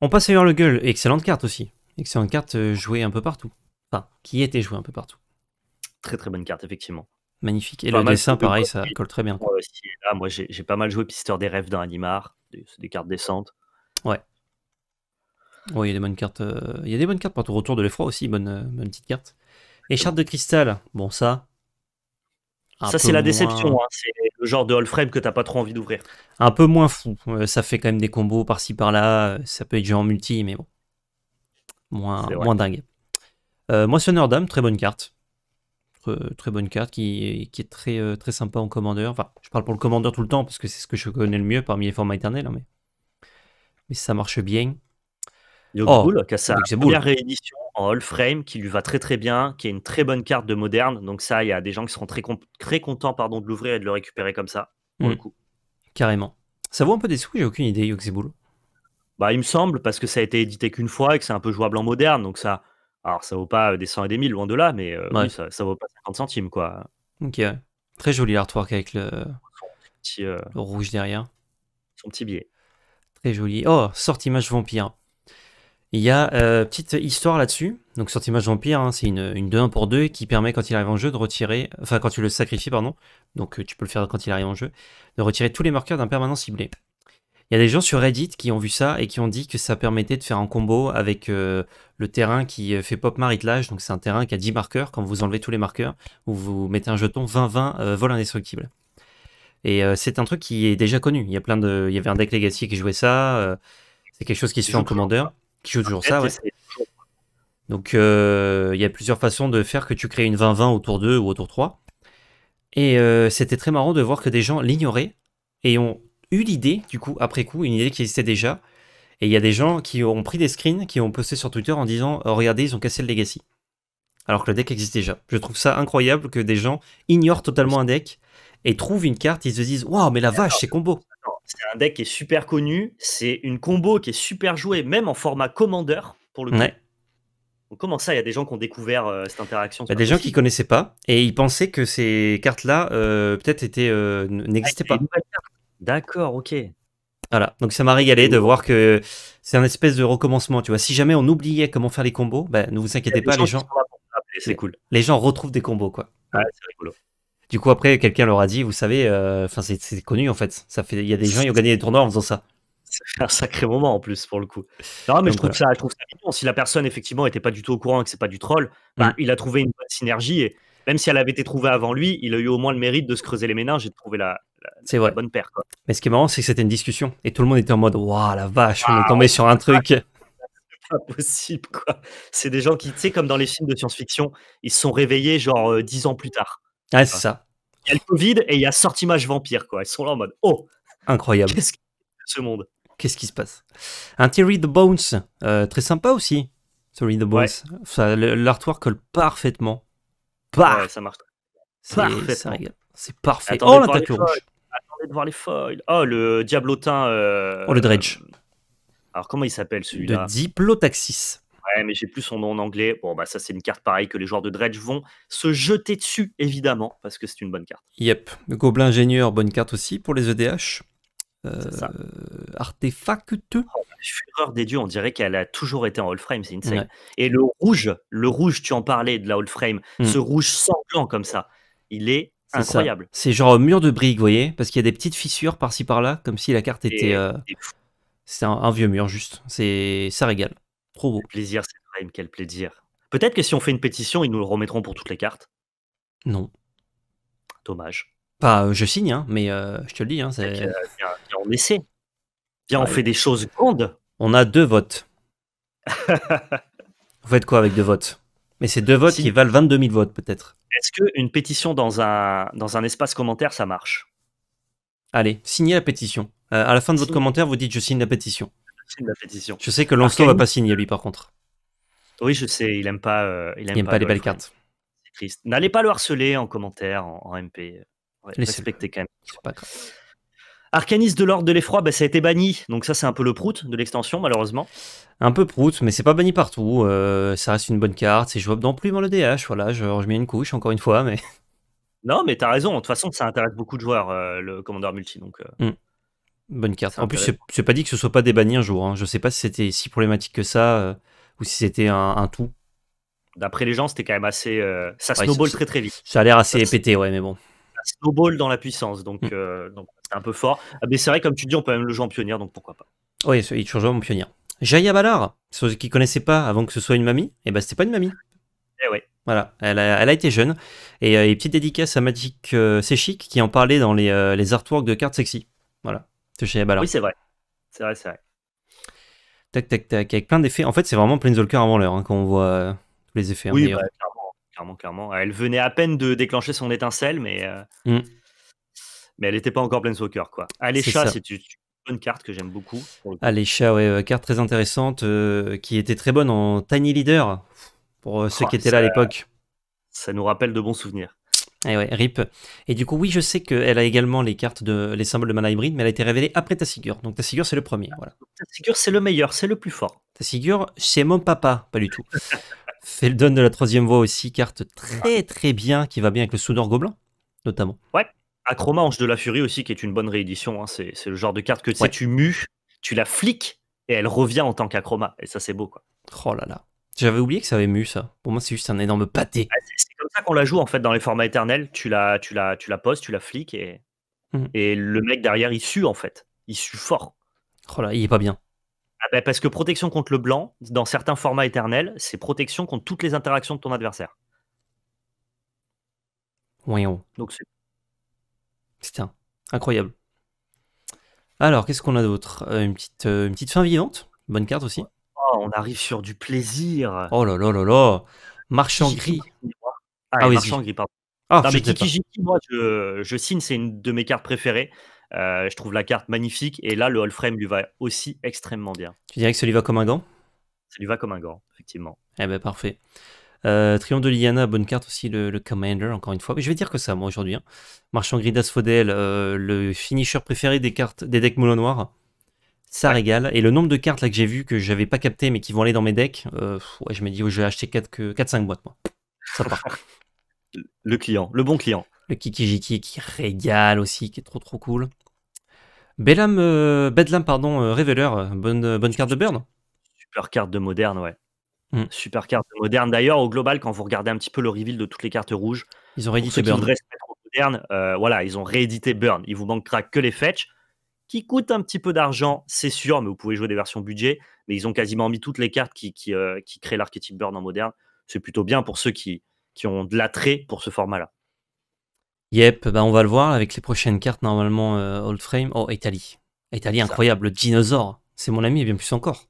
On passe à Gueule. excellente carte aussi. Excellente carte euh, jouée un peu partout. Enfin, qui était jouée un peu partout. Très très bonne carte, effectivement. Magnifique. Et le dessin, pareil, ça colle très bien. Moi, aussi, là, moi j'ai pas mal joué Pisteur des rêves dans Animar, des, cartes décentes. Ouais. Oui, il y a des bonnes cartes. Il y a des bonnes cartes partout. Retour de l'effroi aussi, bonne, bonne petite carte. Et charte de cristal, bon ça, ça, c'est la déception. Hein, c'est le genre de all-frame que t'as pas trop envie d'ouvrir. Un peu moins fou. Euh, ça fait quand même des combos par-ci par-là. Euh, ça peut être joué en multi, mais bon. Moins, moins dingue. Euh, Moissonneur d'âme, très bonne carte. Très, bonne carte qui, est très, euh, très sympa en commandeur. Enfin, je parle pour le commandeur tout le temps parce que c'est ce que je connais le mieux parmi les formats éternels. Hein, mais... mais ça marche bien. oh, réédition en all frame qui lui va très très bien, qui est une très bonne carte de moderne. Donc ça, il y a des gens qui seront très, très contents pardon, de l'ouvrir et de le récupérer comme ça. Pour hmm. coup. Carrément. Ça vaut un peu des sous, j'ai aucune idée, Yoxiboul. Bah, il me semble, parce que ça a été édité qu'une fois et que c'est un peu jouable en moderne. Donc ça, alors ça vaut pas euh, des 100 et des 1000, loin de là, mais euh, ça, vaut pas 50 centimes. quoi. Ok. Très joli l'artwork avec le... Petit, euh, rouge derrière. Son petit billet. Très joli. Oh, sorte image vampire. Il y a une euh, petite histoire là-dessus. Donc sur Image Vampire, hein, c'est une, 2 1 pour 2 qui permet quand il arrive en jeu de retirer, enfin quand tu le sacrifies, pardon, donc euh, tu peux le faire quand il arrive en jeu, de retirer tous les marqueurs d'un permanent ciblé. Il y a des gens sur Reddit qui ont vu ça et qui ont dit que ça permettait de faire un combo avec euh, le terrain qui fait pop maritlage, donc c'est un terrain qui a 10 marqueurs, quand vous enlevez tous les marqueurs, vous mettez un jeton 20-20 vol indestructible. Et c'est un truc qui est déjà connu, il y plein de... Il y avait un deck Legacy qui jouait ça, c'est quelque chose qui se fait en commandeur. Qui joue toujours ça, ouais. Donc, euh, il y a plusieurs façons de faire que tu crées une 20-20 autour 2 ou autour 3. Et euh, c'était très marrant de voir que des gens l'ignoraient et ont eu l'idée, du coup, après coup, une idée qui existait déjà. Et il y a des gens qui ont pris des screens, qui ont posté sur Twitter en disant oh, Regardez, ils ont cassé le Legacy. Alors que le deck existe déjà. Je trouve ça incroyable que des gens ignorent totalement un deck et trouvent une carte, ils se disent Waouh, mais la vache, c'est combo c'est un deck qui est super connu. C'est une combo qui est super jouée, même en format commander, pour le coup. Ouais. comment ça, il y a des gens qui ont découvert euh, cette interaction a bah, Des gens qui ne connaissaient pas et ils pensaient que ces cartes-là, euh, peut-être, étaient, euh, n'existaient ah, pas. D'accord, ok. Voilà, donc ça m'a régalé de voir que c'est un espèce de recommencement. Tu vois, si jamais on oubliait comment faire les combos, bah, ne vous inquiétez pas, les gens. C'est cool. Les gens retrouvent des combos, quoi. Ah, ouais, c'est rigolo. Du coup, après, quelqu'un leur a dit, vous savez, euh, enfin, c'est connu en fait. Ça fait, il y a des gens qui ont gagné des tournois en faisant ça. Ça un sacré moment en plus pour le coup. Non, mais je, trouve ça, Si la personne effectivement n'était pas du tout au courant et que c'est pas du troll, ben, mm. il a trouvé une bonne synergie et même si elle avait été trouvée avant lui, il a eu au moins le mérite de se creuser les méninges et de trouver la, bonne paire. Mais ce qui est marrant, c'est que c'était une discussion et tout le monde était en mode, waouh la vache, on est tombé ah, sur un truc. Pas possible quoi. C'est des gens qui, tu sais, comme dans les films de science-fiction, ils se sont réveillés genre euh, dix ans plus tard. Ah, c'est ça. Il y a le Covid et il y a Sortimage Vampire, quoi. Ils sont là en mode Oh Incroyable. Qu'est-ce que ce monde Qu'est-ce qui se passe Un Theory the Bones, euh, très sympa aussi. Theory the Bones. L'artwork colle parfaitement. ça marche. parfait. C'est parfait. Attendez oh, l'attaque rouge. Attendez de voir les foils. Oh, le diablotin. Euh, oh, le dredge. Euh, alors, comment il s'appelle celui-là De Diplotaxis. Ouais, mais j'ai plus son nom en anglais. Bon, bah ça, c'est une carte pareille que les joueurs de Dredge vont se jeter dessus, évidemment, parce que c'est une bonne carte. Yep. Le Gobelin ingénieur, bonne carte aussi pour les EDH. Euh, artefact. Oh, bah, fureur des dieux, on dirait qu'elle a toujours été en all frame, c'est insane. Et le rouge, le rouge, tu en parlais de la all frame, hmm. ce rouge sanglant comme ça, il est, incroyable. C'est genre un mur de briques, vous voyez, parce qu'il y a des petites fissures par-ci par-là, comme si la carte était. Euh, c'est un, un, vieux mur juste. C'est ça régale. Trop beau. plaisir, c'est quel plaisir. Peut-être que si on fait une pétition, ils nous le remettront pour toutes les cartes. Non. Dommage. Pas, euh, je signe, hein, mais euh, je te le dis. Hein, Viens, on essaie. Viens, on fait des choses grandes. On a deux votes. Vous faites quoi avec deux votes Mais c'est deux votes qui valent 22 000 votes, peut-être. Est-ce qu'une pétition dans un, dans un espace commentaire, ça marche Allez, signez la pétition. Euh, à la fin de votre commentaire, vous dites je signe la pétition. Je sais que Lancelot va pas signer, lui, par contre. Oui, je sais, il aime pas, euh, il aime, pas, les belles cartes. N'allez pas le harceler en commentaire, en, MP. Ouais, respectez quand même. Pas Arcanis de l'ordre de l'effroi, bah, ça a été banni. Donc ça, c'est un peu le prout de l'extension, malheureusement. Un peu prout, mais c'est pas banni partout. Euh, ça reste une bonne carte. C'est jouable dans plus dans le DH. Voilà, je, mets une couche, encore une fois. mais... Non, mais t'as raison. De toute façon, ça intéresse beaucoup de joueurs, euh, le commandeur multi. Donc, mm. Bonne carte. En plus, c'est pas dit que ce soit pas débanni un jour. Je hein. Je sais pas si c'était si problématique que ça euh, ou si c'était un, tout. D'après les gens, c'était quand même assez. Euh, ça snowball très très vite. Ça a l'air assez pété, ouais, mais bon. Ça snowball dans la puissance, donc hmm. euh, c'est un peu fort. Ah, mais c'est vrai, comme tu dis, on peut même le jouer en pionnière, donc pourquoi pas. Oui, il toujours en pionnière. Jaya Ballard, ceux qui connaissaient pas avant que ce soit une mamie, et eh ben c'était pas une mamie. Eh ouais. Voilà, elle a, été jeune. Et, est petite dédicace à Magic Sechik qui en parlait dans les, les artworks de cartes sexy. Voilà chez Oui, c'est vrai. C'est vrai, c'est vrai. Tac, tac, tac, avec plein d'effets. En fait, c'est vraiment Planeswalker avant l'heure hein, quand on voit euh, tous les effets. Hein, oui, bah, euh, clairement, clairement, clairement, ah, Elle venait à peine de déclencher son étincelle, mais, euh, mm. mais elle n'était pas encore Planeswalker. Quoi. chat, c'est une, bonne carte que j'aime beaucoup. chat, ouais, carte très intéressante qui était très bonne en Tiny Leader pour ceux qui étaient là à l'époque. Ça nous rappelle de bons souvenirs. Et eh ouais, rip. Et du coup, oui, je sais qu'elle a également les cartes de les symboles de mana hybride, mais elle a été révélée après ta figure. Donc ta figure, c'est le premier. Voilà. figure, c'est le meilleur, c'est le plus fort. Ta figure, c'est mon papa, pas du tout. Feldon de la troisième voie aussi, carte très très bien qui va bien avec le Soudor Gobelin, notamment. Ouais. Ange de la Furie aussi, qui est une bonne réédition. Hein. C'est le genre de carte que tu mues, tu la flics et elle revient en tant qu'acroma. Et ça, c'est beau, quoi. Oh là là. J'avais oublié que ça avait mu, ça. Pour moi, c'est juste un énorme pâté. Ah, comme ça qu'on la joue en fait dans les formats éternels. Tu la, tu la, tu la poses, tu la fliques et, mmh. et le mec derrière il sue en fait. Il sue fort. Oh là, il est pas bien. Ah bah, parce que protection contre le blanc, dans certains formats éternels, c'est protection contre toutes les interactions de ton adversaire. voyons Donc c'est. incroyable. Alors, qu'est-ce qu'on a d'autre euh, une, petite, euh, une petite fin vivante, bonne carte aussi. Oh, on arrive sur du plaisir. Oh là là là là. Marchand gris. Ah, ah, oui, Marchand-Gris, Ah, moi, je, signe, c'est une de mes cartes préférées. Euh, je trouve la carte magnifique. Et là, le All Frame lui va aussi extrêmement bien. Tu dirais que ça lui va comme un gant Ça lui va comme un gant, effectivement. Eh ben, parfait. Euh, Triomphe de Liana, bonne carte aussi, le, Commander, encore une fois. Mais je vais dire que ça, moi, aujourd'hui. Hein. Marchand Gris Fodel, euh, le finisher préféré des cartes des decks Moulin Noir. Ça régale. Et le nombre de cartes là que j'ai vu que j'avais pas capté mais qui vont aller dans mes decks, je me dis, oh, je vais acheter 4-5 boîtes, moi. Ça part. Le client, le bon client. Le Kikijiki qui régale aussi, qui est trop trop cool. Bedlam, euh, pardon, euh, euh, bonne, bonne carte de burn. Super carte de moderne, ouais. Mm. Super carte de moderne. D'ailleurs, au global, quand vous regardez un petit peu le reveal de toutes les cartes rouges, ils ont réédité Burn. voilà, ils ont réédité Burn. Il vous manquera que les fetch, qui coûtent un petit peu d'argent, c'est sûr, mais vous pouvez jouer des versions budget. Mais ils ont quasiment mis toutes les cartes qui, qui, qui créent l'archétype Burn en moderne. C'est plutôt bien pour ceux qui, qui ont de l'attrait pour ce format-là. Yep, bah, on va le voir avec les prochaines cartes, normalement euh, Old Frame. Oh, Italie. Italie, incroyable. le Dinosaure, c'est mon ami et bien plus encore.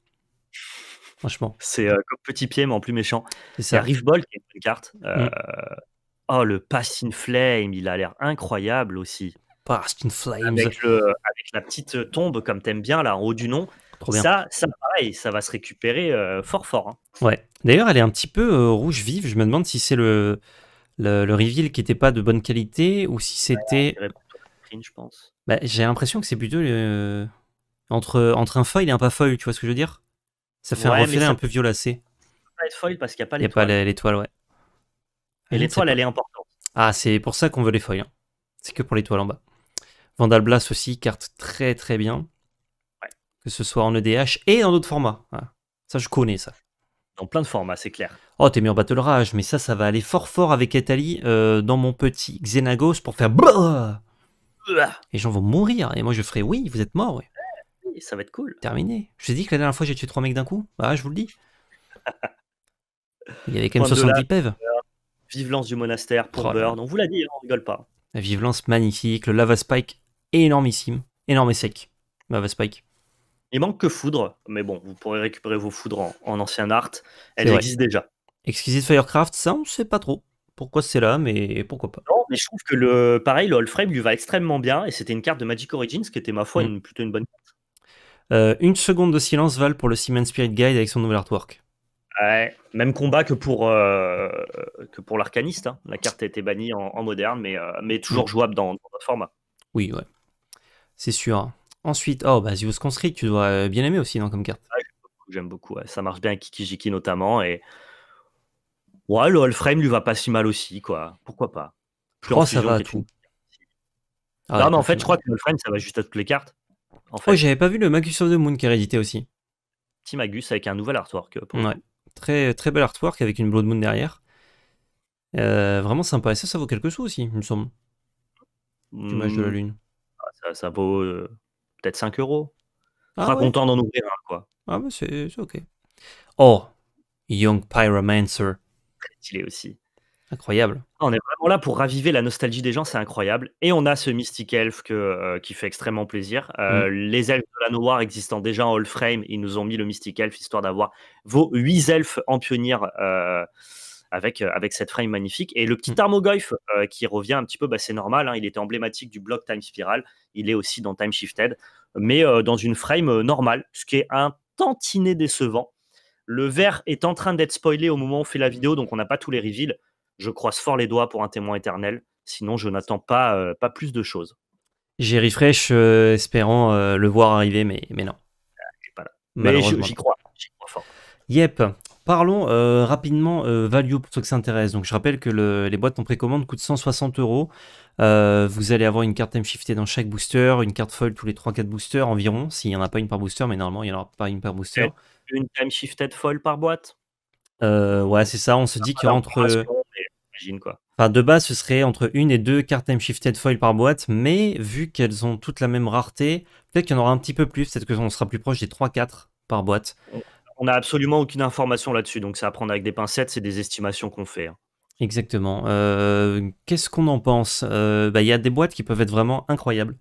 Franchement. C'est euh, comme Petit Pied, mais en plus méchant. C'est Rift qui est une carte. Euh, mm. Oh, le passing in Flame, il a l'air incroyable aussi. Pass in avec la petite tombe, comme t'aimes bien, là, en haut du nom, ça, ça, pareil, ça va se récupérer euh, fort, fort. Hein. Ouais. D'ailleurs, elle est un petit peu euh, rouge vive. Je me demande si c'est le, le, le, reveal qui n'était pas de bonne qualité ou si c'était. je pense. Bah, j'ai l'impression que c'est plutôt euh, entre, entre un foil et un pas foil, tu vois ce que je veux dire Ça fait un reflet un peu violacé. Pas parce qu'il a pas l'étoile. Il n'y a pas l'étoile, ouais. Et ah, l'étoile, elle est importante. Ah, c'est pour ça qu'on veut les foils. Hein. C'est que pour l'étoile en bas. Vandal Blast aussi, carte très très bien que ce soit en EDH et dans d'autres formats. Hein. Ça, je connais ça. Dans plein de formats, c'est clair. Oh, t'es mis en Battle Rage, mais ça, ça va aller fort fort avec Atali euh, dans mon petit Xenagos pour faire. Et les gens vont mourir. Et moi, je ferai oui, vous êtes mort Oui. ça va être cool. Terminé. Je ai dit que la dernière fois, j'ai tué trois mecs d'un coup. Bah, je vous le dis. Il y avait quand même 70 pèves. Vive lance du monastère pour donc oh On vous l'a dit, hein, on rigole pas. La vive lance magnifique. Le lava spike énormissime. Énorme et sec. Lava spike. Il manque que Foudre, mais bon, vous pourrez récupérer vos foudres en, ancien art. Elle existe déjà. Exquisite Firecraft, ça, on ne sait pas trop pourquoi c'est là, mais pourquoi pas. Non, mais je trouve que le pareil, le Frame lui va extrêmement bien, et c'était une carte de Magic Origins qui était, ma foi, mm. une, plutôt une bonne carte. Euh, une seconde de silence valent pour le Seaman Spirit Guide avec son nouvel artwork. Ouais, même combat que pour, euh, que pour l'arcaniste. Hein. La carte a été bannie en, moderne, mais, euh, mais toujours mm. jouable dans, dans notre format. Oui, ouais. C'est sûr. Ensuite, oh, bah, vous construisez, tu dois euh, bien aimer aussi, non, comme carte J'aime beaucoup, ça marche bien avec Kikijiki notamment. Et ouais, le all frame lui va pas si mal aussi, quoi. Pourquoi pas crois Oh, ça va à tout. Ah, non, mais en fait, je crois que le frame, ça va juste à toutes les cartes. En fait. Oh, j'avais pas vu le Magus of the Moon qui est réédité aussi. Petit Magus avec un nouvel artwork. Pour ouais. Très, très bel artwork avec une Blood Moon derrière. Euh, vraiment sympa. Et ça, ça vaut quelques sous aussi, il me semble. Du de la hmm. Lune. Ah, ça, ça vaut euh, peut-être 5 euros. On ah content d'en ouvrir un, quoi. Ah, c'est ok. Oh, Young Pyromancer. Il est aussi. Incroyable. Ah, on est vraiment là pour raviver la nostalgie des gens, c'est incroyable. Et on a ce Mystic Elf que, euh, qui fait extrêmement plaisir. Euh, mm. Les elfes de la Noire existant déjà en All Frame, ils nous ont mis le Mystic Elf histoire d'avoir vos 8 elfes en pionnière. Euh, avec, euh, avec cette frame magnifique. Et le petit mmh. Tarmogoyf euh, qui revient un petit peu, bah, c'est normal, hein, il était emblématique du bloc Time Spiral, il est aussi dans Time Shifted, mais euh, dans une frame normale, ce qui est un tantinet décevant. Le vert est en train d'être spoilé au moment où on fait la mmh. vidéo, donc on n'a pas tous les reveals. Je croise fort les doigts pour un témoin éternel, sinon je n'attends pas, pas plus de choses. J'ai refresh espérant le voir arriver, mais, mais non. Ah, mais j'y crois, j'y crois fort. Yep. Parlons euh, rapidement euh, value pour ceux qui s'intéressent. Donc je rappelle que les boîtes en précommande coûtent 160 euros. Euh, vous allez avoir une carte time Shifted dans chaque booster, une carte foil tous les 3-4 boosters environ, s'il n'y en a pas une par booster, mais normalement il n'y en aura pas une par booster. Une time shifted foil par boîte Ouais, c'est ça, on se dit qu'il y entre. Enfin, de base, ce serait entre une et deux cartes time shifted foil par boîte, mais vu qu'elles ont toutes la même rareté, peut-être qu'il y en aura un petit peu plus, peut-être qu'on sera plus proche des 3-4 par boîte. Oh on n'a absolument aucune information là-dessus, donc ça à prendre avec des pincettes, c'est des estimations qu'on fait. Hein. Exactement. Euh, qu'est-ce qu'on en pense euh, bah, Il y a des boîtes qui peuvent être vraiment incroyables.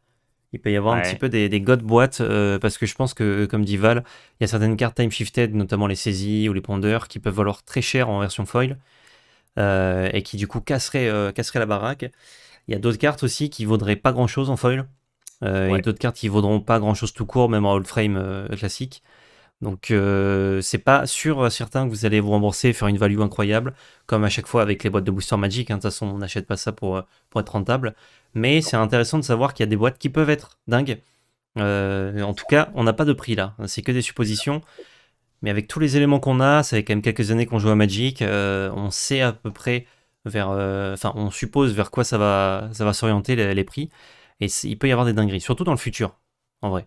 Il peut y avoir un petit peu des, god boîtes, euh, parce que je pense que, comme dit Val, il y a certaines cartes time shifted, notamment les saisies ou les pondeurs, qui peuvent valoir très cher en version foil, et qui du coup casseraient, la baraque. Il y a d'autres cartes aussi qui vaudraient pas grand chose en foil, y et d'autres cartes qui vaudront pas grand chose tout court, même en old frame classique. Donc euh, c'est pas sûr euh, certain que vous allez vous rembourser et faire une value incroyable, comme à chaque fois avec les boîtes de booster Magic. Hein. De toute façon, on n'achète pas ça pour, euh, pour être rentable. Mais c'est intéressant de savoir qu'il y a des boîtes qui peuvent être dingues. en tout cas, on n'a pas de prix là. C'est que des suppositions. Mais avec tous les éléments qu'on a, ça fait quand même quelques années qu'on joue à Magic. on sait à peu près vers, enfin, on suppose vers quoi ça va, ça va s'orienter les prix. Et il peut y avoir des dingueries, surtout dans le futur, en vrai.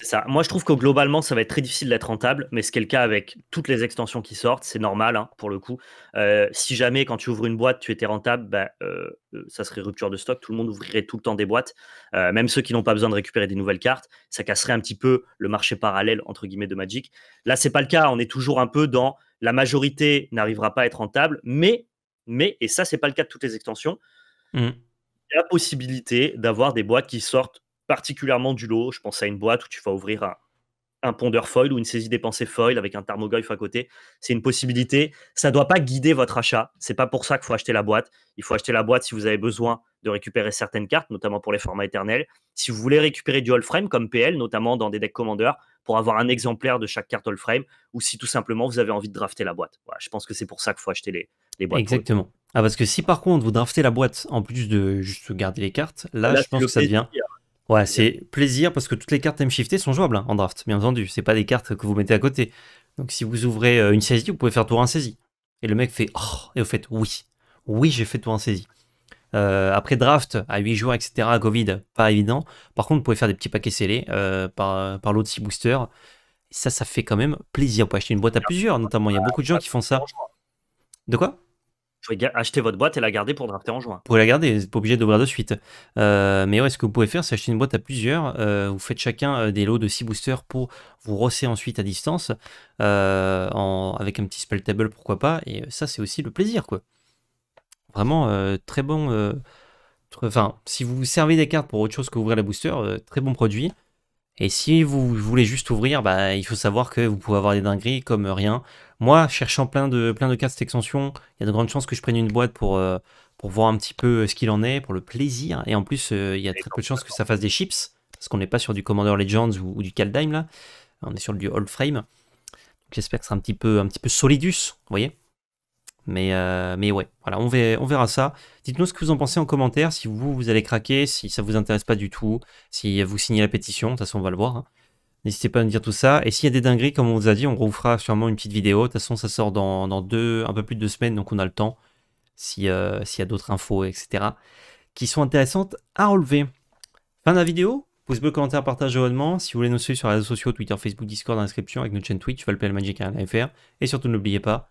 C'est ça. Moi, je trouve que globalement, ça va être très difficile d'être rentable, mais ce qui est le cas avec toutes les extensions qui sortent, c'est normal hein, pour le coup. Euh, si jamais, quand tu ouvres une boîte, tu étais rentable, bah, euh, euh, ça serait rupture de stock. Tout le monde ouvrirait tout le temps des boîtes, même ceux qui n'ont pas besoin de récupérer des nouvelles cartes. Ça casserait un petit peu le marché parallèle entre guillemets de Magic. Là, c'est pas le cas. On est toujours un peu dans la majorité n'arrivera pas à être rentable, mais mais et ça, c'est pas le cas de toutes les extensions. y mmh. a la possibilité d'avoir des boîtes qui sortent particulièrement du lot. Je pense à une boîte où tu vas ouvrir un, un ponder foil ou une saisie dépensée foil avec un thermogolf à côté. C'est une possibilité. Ça ne doit pas guider votre achat. C'est pas pour ça qu'il faut acheter la boîte. Il faut acheter la boîte si vous avez besoin de récupérer certaines cartes, notamment pour les formats éternels. Si vous voulez récupérer du all frame comme PL, notamment dans des decks commandeurs pour avoir un exemplaire de chaque carte all frame, ou si tout simplement vous avez envie de drafter la boîte. je pense que c'est pour ça qu'il faut acheter les, boîtes. Exactement. Ah, parce que si par contre vous draftez la boîte en plus de juste garder les cartes, là, je pense que ça devient. Ouais, c'est plaisir parce que toutes les cartes m sont jouables hein, en draft, bien entendu. C'est pas des cartes que vous mettez à côté. Donc si vous ouvrez euh, une saisie, vous pouvez faire tour en saisie. Et le mec fait oh, et vous faites oui, oui, j'ai fait tour en saisie. Euh, après draft, à 8 jours, etc., Covid, pas évident. Par contre, vous pouvez faire des petits paquets scellés euh, par, par l'autre 6 booster. Ça, ça fait quand même plaisir. Vous pouvez acheter une boîte à plusieurs, notamment. Il y a beaucoup de gens qui font ça. De quoi pouvez acheter votre boîte et la garder pour drafter en juin. Vous pouvez la garder, vous n'êtes pas obligé d'ouvrir de suite. Euh, mais ouais, ce que vous pouvez faire, c'est acheter une boîte à plusieurs. Euh, vous faites chacun euh, des lots de 6 boosters pour vous rosser ensuite à distance, avec un petit spell table, pourquoi pas. Et ça, c'est aussi le plaisir, quoi. Vraiment très bon. enfin, si vous vous servez des cartes pour autre chose que ouvrir les boosters, très bon produit. Et si vous voulez juste ouvrir, bah, il faut savoir que vous pouvez avoir des dingueries comme rien. Moi, cherchant plein de, plein de cas extension, il y a de grandes chances que je prenne une boîte pour, euh, pour voir un petit peu euh, ce qu'il en est, pour le plaisir. Et en plus, euh, il y a très peu de chances que ça fasse des chips, parce qu'on n'est pas sur du Commander Legends ou, du Kaldheim là. On est sur du old frame. J'espère que c'est un petit peu, un petit peu solidus, vous voyez. Mais, euh, mais ouais, voilà, on verra, ça. Dites-nous ce que vous en pensez en commentaire, si vous, vous allez craquer, si ça vous intéresse pas du tout, si vous signez la pétition, de toute façon on va le voir. Hein. N'hésitez pas à nous dire tout ça. Et s'il y a des dingueries, comme on vous a dit, on vous fera sûrement une petite vidéo. De toute façon, ça sort dans, deux, un peu plus de deux semaines, donc on a le temps. Euh, s'il y a d'autres infos, etc. qui sont intéressantes à relever. Fin de la vidéo, Pouce bleu, commentaire, partage, abonnement. Si vous voulez nous suivre sur les réseaux sociaux, Twitter, Facebook, Discord, dans inscription avec notre chaîne Twitch, le valpelmagic.fr. Et surtout, n'oubliez pas,